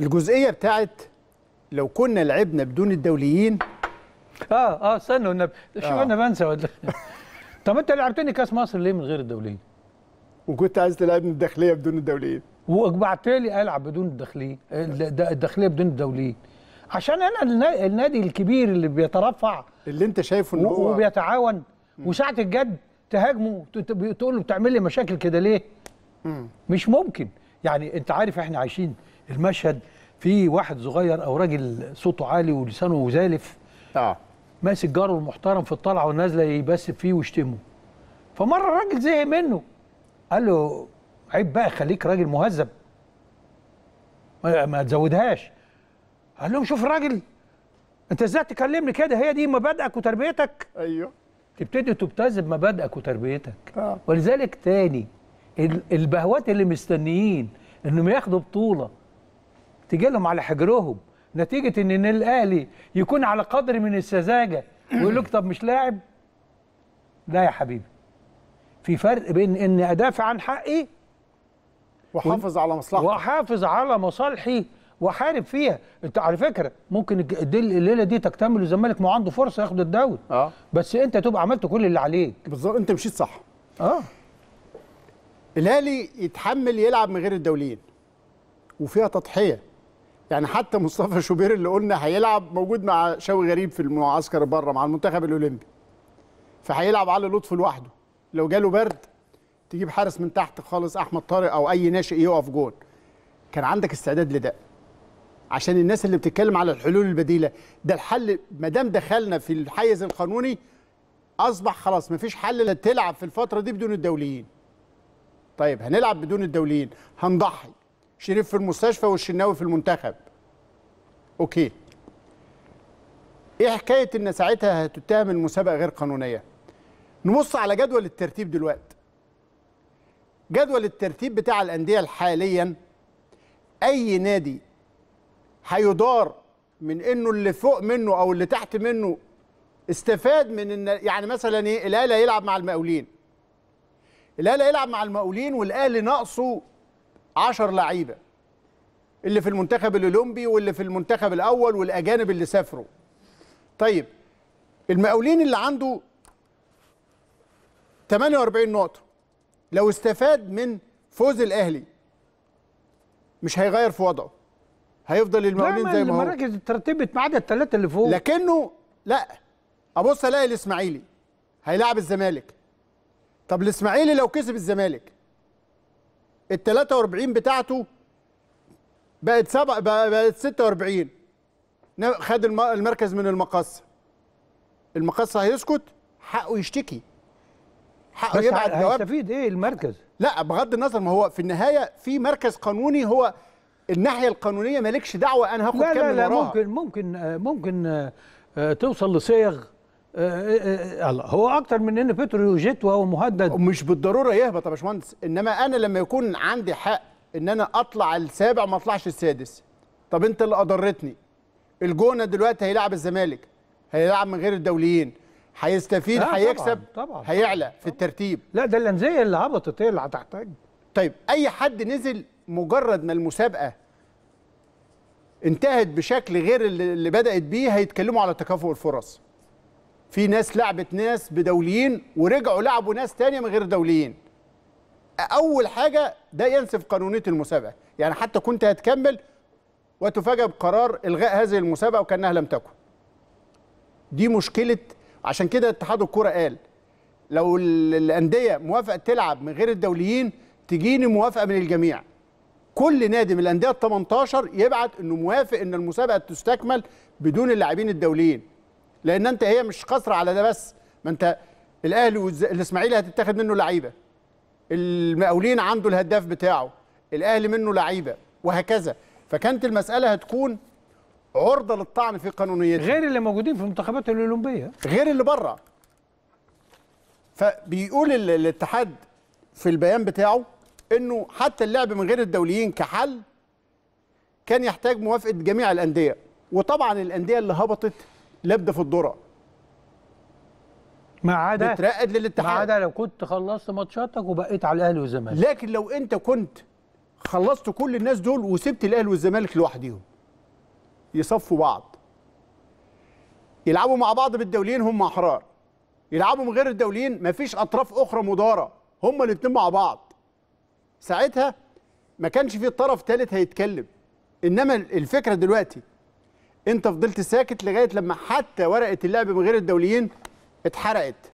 الجزئيه بتاعت لو كنا لعبنا بدون الدوليين اه اه استنى والنبي شو آه. انا بنسى ولا طب انت لعبتني كاس مصر ليه من غير الدوليين؟ وكنت عايز تلعبني الداخليه بدون الدوليين وبعت لي العب بدون الداخليه آه. الداخليه بدون الدوليين عشان انا النادي الكبير اللي بيترفع اللي انت شايفه ان هو وبيتعاون وساعه الجد تهاجمه تقول له بتعمل لي مشاكل كده ليه؟ مم. مش ممكن يعني انت عارف احنا عايشين المشهد في واحد صغير او راجل صوته عالي ولسانه زالف اه ماسك جاره المحترم في الطلعه والنازله يبسب فيه ويشتمه فمره الراجل زهق منه قال له عيب بقى خليك راجل مهذب ما تزودهاش قال لهم شوف الراجل انت ازاي تكلمني كده هي دي مبادئك وتربيتك ايوه تبتدي تبتز بمبادئك وتربيتك آه. ولذلك تاني البهوات اللي مستنيين انهم ياخدوا بطوله تجي لهم على حجرهم نتيجه ان, النادي الاهلي يكون على قدر من السذاجه ويقول لك طب مش لاعب لا يا حبيبي في فرق بين اني ادافع عن حقي وحافظ على مصلحتي وحافظ على مصالحي وحارب فيها انت على فكره ممكن الليله دي تكتمل والزمالك ما عنده فرصه ياخد الدوري اه بس انت تبقى عملت كل اللي عليك بالظبط انت مشيت صح اه الاهلي يتحمل يلعب من غير الدوليين وفيها تضحيه يعني حتى مصطفى شوبير اللي قلنا هيلعب موجود مع شوقي غريب في المعسكر بره مع المنتخب الاولمبي فهيلعب علي لطفي لوحده لو جاله برد تجيب حارس من تحت خالص احمد طارق او اي ناشئ يقف جون كان عندك استعداد لده عشان الناس اللي بتتكلم على الحلول البديله ده الحل ما دام دخلنا في الحيز القانوني اصبح خلاص مفيش حل لا تلعب في الفتره دي بدون الدوليين طيب هنلعب بدون الدوليين هنضحي شريف في المستشفى والشناوي في المنتخب اوكي ايه حكايه ان ساعتها هتتهم المسابقه غير قانونيه نبص على جدول الترتيب دلوقتي جدول الترتيب بتاع الانديه حاليا اي نادي هيدار من انه اللي فوق منه او اللي تحت منه استفاد من ان يعني مثلا ايه الاهلي هيلعب مع المقاولين الاهلي هيلعب مع المقاولين والاهلي ناقصه 10 لعيبه اللي في المنتخب الاولمبي واللي في المنتخب الاول والاجانب اللي سافروا طيب المقاولين اللي عنده 48 نقطه لو استفاد من فوز الاهلي مش هيغير في وضعه هيفضل المقاولين زي ما هو المراكز اترتبت ما عدا الثلاثه اللي فوق لكنه لا ابص الاقي الاسماعيلي هيلاعب الزمالك طب الاسماعيلي لو كسب الزمالك ال 43 بتاعته بقت سبع بقت 46 خد المركز من المقصه المقصه هيسكت حقه يشتكي حقه يبعت جواب هيستفيد ايه المركز لا بغض النظر ما هو في النهايه في مركز قانوني هو الناحيه القانونيه مالكش دعوه انا هاخد كام لا لا لا ممكن ممكن آه، ممكن آه، آه، توصل لصيغ الله هو اكتر من ان بترو جيت وهو مهدد مش بالضروره يهبط يا باشمهندس انما انا لما يكون عندي حق ان انا اطلع السابع ما اطلعش السادس طب انت اللي اضرتني الجونه دلوقتي هيلاعب الزمالك هيلاعب من غير الدوليين هيستفيد هيكسب طبعًا طبعًا هيعلى طبعًا في الترتيب لا ده الانديه اللي هبطت هي اللي هتحتاج طيب اي حد نزل مجرد ما المسابقه انتهت بشكل غير اللي بدات بيه هيتكلموا على تكافؤ الفرص في ناس لعبت ناس بدوليين ورجعوا لعبوا ناس تانية من غير دوليين اول حاجه ده ينسف قانونيه المسابقه يعني حتى كنت هتكمل وتفاجأ بقرار الغاء هذه المسابقه وكانها لم تكن دي مشكله عشان كده اتحاد الكوره قال لو الانديه موافقه تلعب من غير الدوليين تجيني موافقه من الجميع كل نادي من الانديه ال 18 يبعت انه موافق ان المسابقه تستكمل بدون اللاعبين الدوليين لان انت هي مش قصر على ده بس ما انت الاهلي والاسماعيلي هتتاخد منه لعيبه المقاولين عنده الهداف بتاعه الاهلي منه لعيبه وهكذا فكانت المساله هتكون عرضه للطعن في قانونيتها غير اللي موجودين في المنتخبات الاولمبيه غير اللي بره فبيقول الاتحاد في البيان بتاعه انه حتى اللعب من غير الدوليين كحل كان يحتاج موافقه جميع الانديه وطبعا الانديه اللي هبطت لبده في الدره ما عدا بترقد للاتحاد ما عدا لو كنت خلصت ماتشاتك وبقيت على الاهلي والزمالك لكن لو انت كنت خلصت كل الناس دول وسبت الاهلي والزمالك لوحديهم يصفوا بعض يلعبوا مع بعض بالدوليين هم احرار يلعبوا من غير الدوليين مفيش اطراف اخرى مضاره هم الاثنين مع بعض ساعتها ما كانش في طرف ثالث هيتكلم انما الفكره دلوقتي انت فضلت ساكت لغايه لما حتى ورقه اللعب من غير الدوليين اتحرقت